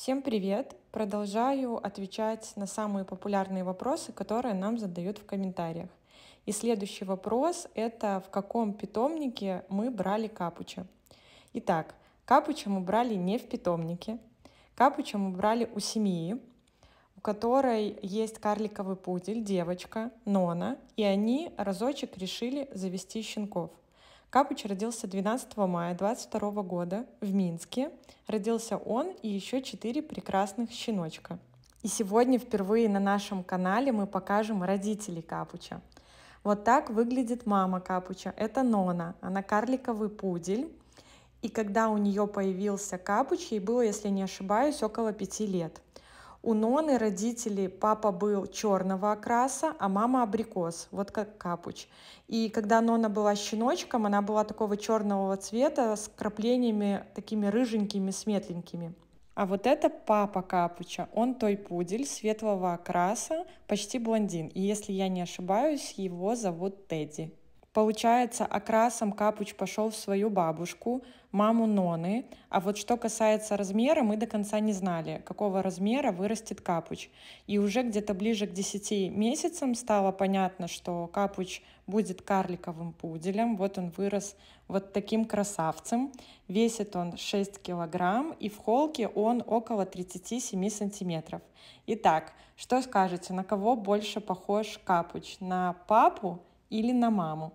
Всем привет! Продолжаю отвечать на самые популярные вопросы, которые нам задают в комментариях. И следующий вопрос — это в каком питомнике мы брали капуча? Итак, капуча мы брали не в питомнике, капуча мы брали у семьи, у которой есть карликовый пудель, девочка, Нона, и они разочек решили завести щенков — Капыч родился 12 мая 22 года в Минске. Родился он и еще четыре прекрасных щеночка. И сегодня впервые на нашем канале мы покажем родителей Капуча. Вот так выглядит мама Капуча. Это Нона. Она карликовый пудель. И когда у нее появился Капуч, ей было, если не ошибаюсь, около пяти лет – у Ноны родители: папа был черного окраса, а мама абрикос, вот как капуч. И когда Нона была щеночком, она была такого черного цвета с краплениями такими рыженькими, светленькими. А вот это папа Капуча, он той пудель светлого окраса, почти блондин. И если я не ошибаюсь, его зовут Тедди. Получается, окрасом Капуч пошел в свою бабушку, маму Ноны. А вот что касается размера, мы до конца не знали, какого размера вырастет Капуч. И уже где-то ближе к 10 месяцам стало понятно, что Капуч будет карликовым пуделем. Вот он вырос вот таким красавцем. Весит он 6 килограмм, и в холке он около 37 сантиметров. Итак, что скажете, на кого больше похож Капуч? На папу или на маму?